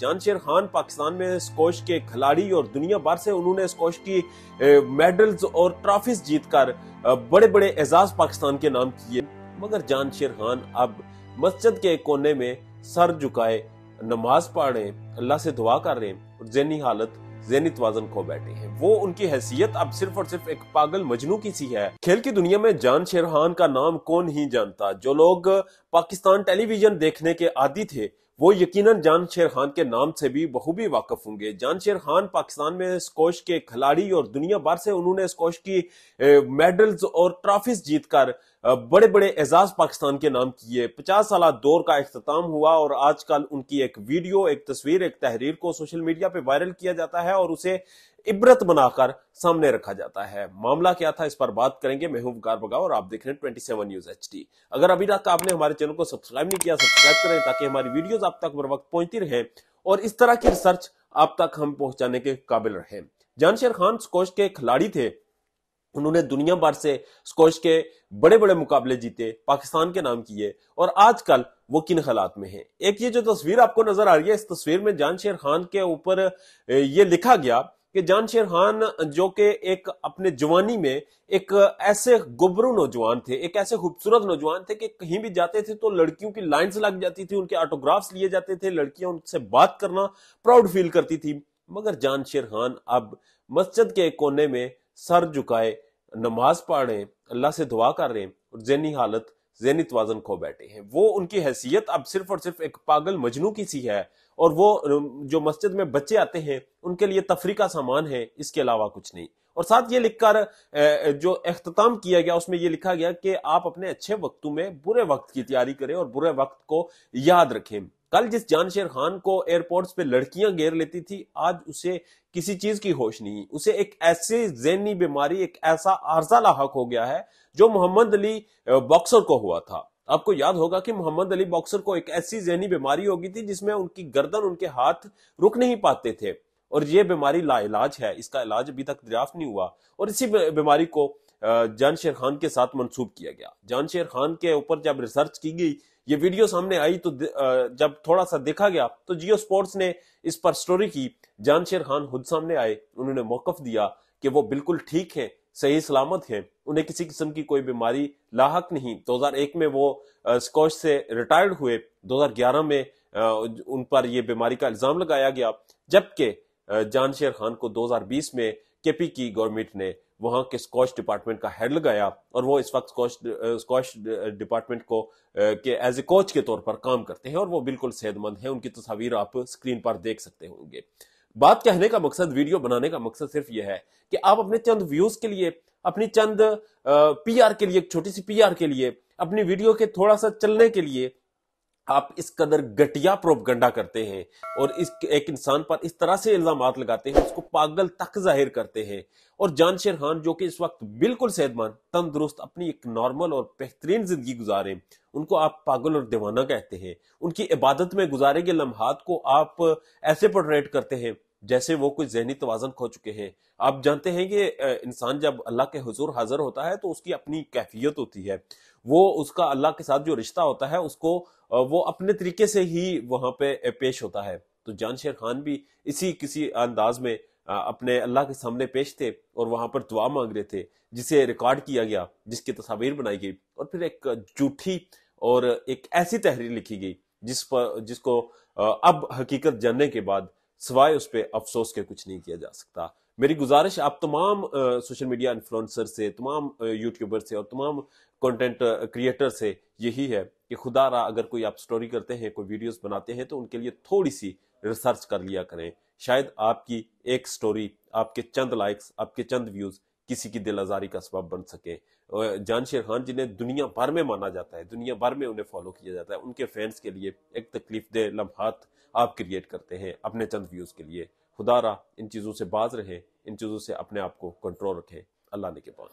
जानशेर खान पाकिस्तान में स्कोश के खिलाड़ी और दुनिया भर से उन्होंने स्कोश की मेडल्स और ट्रॉफीज जीतकर बड़े बड़े एजाज पाकिस्तान के नाम किए मगर जानशेर खान अब मस्जिद के कोने में सर झुकाए नमाज पढ़ रहे अल्लाह से दुआ कर रहे हैं और जहनी हालत जहनी तोजन खो बैठे हैं वो उनकी हैसियत अब सिर्फ और सिर्फ एक पागल मजनू की सी है खेल की दुनिया में जान शेरहान का नाम कौन ही जानता जो लोग पाकिस्तान टेलीविजन देखने के आदि थे वो यकीनन जान शेर खान के नाम से भी बहुबी वाकफ होंगे जान शेर खान पाकिस्तान में स्कोश के खिलाड़ी और दुनिया भर से उन्होंने स्कोश की मेडल्स और ट्रॉफीज जीतकर बड़े बड़े एजाज पाकिस्तान के नाम किए पचास साल दौर का अख्ताम हुआ और आजकल उनकी एक वीडियो एक तस्वीर एक तहरीर को सोशल मीडिया पर वायरल किया जाता है और उसे इबरत बनाकर सामने रखा जाता है मामला क्या था इस पर बात करेंगे मैं हूं वकार बगा और आप देख रहे हैं 27 न्यूज एच अगर अभी तक आपने हमारे चैनल को सब्सक्राइब नहीं किया सब्सक्राइब करें ताकि हमारी वीडियोस आप तक बर वक्त पहुंचती रहे और इस तरह की रिसर्च आप तक हम पहुंचाने के काबिल रहे जानशेर खान स्कोश के खिलाड़ी थे उन्होंने दुनिया भर से स्कोश के बड़े बड़े मुकाबले जीते पाकिस्तान के नाम किए और आजकल वो किन हालात में है एक ये जो तस्वीर आपको नजर आ रही है इस तस्वीर में जानशेर खान के ऊपर ये लिखा गया कि जान शेर खान जो कि एक अपने जवानी में एक ऐसे गुबरू नौजवान थे एक ऐसे खूबसूरत नौजवान थे कि कहीं भी जाते थे तो लड़कियों की लाइंस लग जाती थी उनके ऑटोग्राफ्स लिए जाते थे लड़कियां उनसे बात करना प्राउड फील करती थी मगर जान शेर खान अब मस्जिद के कोने में सर झुकाए नमाज पढ़ रहे अल्लाह से दुआ कर रहे हैं और जहनी हालत जेनित वाजन खो बैठे हैं वो उनकी हैसियत अब सिर्फ और सिर्फ एक पागल मजनू की सी है और वो जो मस्जिद में बच्चे आते हैं उनके लिए तफरी का सामान है इसके अलावा कुछ नहीं और साथ ये लिखकर जो अख्ताम किया गया उसमें ये लिखा गया कि आप अपने अच्छे वक्तों में बुरे वक्त की तैयारी करें और बुरे वक्त को याद रखें कल जिस जानशेर खान को एयरपोर्ट्स पे लड़कियां घेर लेती थी आज उसे किसी चीज की होश नहीं उसे एक ऐसी जहनी बीमारी एक ऐसा आर्जा लाक हो गया है जो मोहम्मद अली बॉक्सर को हुआ था आपको याद होगा कि मोहम्मद अली बॉक्सर को एक ऐसी जहनी बीमारी होगी थी जिसमें उनकी गर्दन उनके हाथ रुक नहीं पाते थे और ये बीमारी लाइलाज है इसका इलाज अभी तक दरियाफ्त नहीं हुआ और इसी बीमारी को जान शेर खान के साथ मनसूब किया गया जान शेर खान के ऊपर जब रिसर्च की गई ये वीडियो सामने आई तो जब थोड़ा सा देखा गया तो जियो स्पोर्ट्स ने इस पर स्टोरी की जानशेर खान खुद सामने आए उन्होंने मौकफ दिया कि वो बिल्कुल ठीक है सही सलामत है उन्हें किसी किस्म की कोई बीमारी लाक नहीं 2001 में वो स्कॉच से रिटायर्ड हुए 2011 में उन पर यह बीमारी का इल्ज़ाम लगाया गया जबकि जानशेर खान को 2020 में केपी की गवर्नमेंट ने वहां के स्कॉच डिपार्टमेंट का हेड लगाया और वो इस वक्त स्कॉच डिपार्टमेंट को के एज ए कोच के तौर पर काम करते हैं और वो बिल्कुल सेहतमंद हैं उनकी तस्वीर आप स्क्रीन पर देख सकते होंगे बात कहने का मकसद वीडियो बनाने का मकसद सिर्फ यह है कि आप अपने चंद व्यूज के लिए अपनी चंद पीआर के लिए एक छोटी सी पीआर के लिए अपनी वीडियो के थोड़ा सा चलने के लिए आप इस कदर घटिया प्रोपगंडा करते हैं और इस एक इंसान पर इस तरह से इल्जाम लगाते हैं उसको पागल तक जाहिर करते हैं और जान शेर खान जो कि इस वक्त बिल्कुल सेहतमंद तंदुरुस्त अपनी एक नॉर्मल और बेहतरीन जिंदगी गुजारे उनको आप पागल और दीवाना कहते हैं उनकी इबादत में गुजारे गए लम्हात को आप ऐसे पोर्ट्रेट करते हैं जैसे वो कुछ जहनी तोज़न खो चुके हैं आप जानते हैं कि इंसान जब अल्लाह के हजूर हाजिर होता है तो उसकी अपनी कैफियत होती है वो उसका अल्लाह के साथ जो रिश्ता होता है उसको वो अपने तरीके से ही वहाँ पे पेश होता है तो जान शेर खान भी इसी किसी अंदाज में अपने अल्लाह के सामने पेश थे और वहां पर दुआ मांग रहे थे जिसे रिकॉर्ड किया गया जिसकी तस्वीर बनाई गई और फिर एक जूठी और एक ऐसी तहरीर लिखी गई जिस पर जिसको अब हकीकत जानने के बाद सिवाय उस पर अफसोस के कुछ नहीं किया जा सकता मेरी गुजारिश आप तमाम सोशल मीडिया इन्फ्लुएंसर से तमाम यूट्यूबर से और तमाम कंटेंट क्रिएटर से यही है कि खुदा रहा अगर कोई आप स्टोरी करते हैं कोई वीडियोस बनाते हैं तो उनके लिए थोड़ी सी रिसर्च कर लिया करें शायद आपकी एक स्टोरी आपके चंद लाइक्स आपके चंद व्यूज़ किसी की दिल आज़ारी का सबब बन सके जान शेर खान जिन्हें दुनिया भर में माना जाता है दुनिया भर में उन्हें फॉलो किया जाता है उनके फैंस के लिए एक तकलीफ दे लम्हात आप क्रिएट करते हैं अपने चंद व्यूज़ के लिए खुदा रहा इन चीज़ों से बाज रहें इन चीज़ों से अपने आप को कंट्रोल रखें अल्लाह ने के पास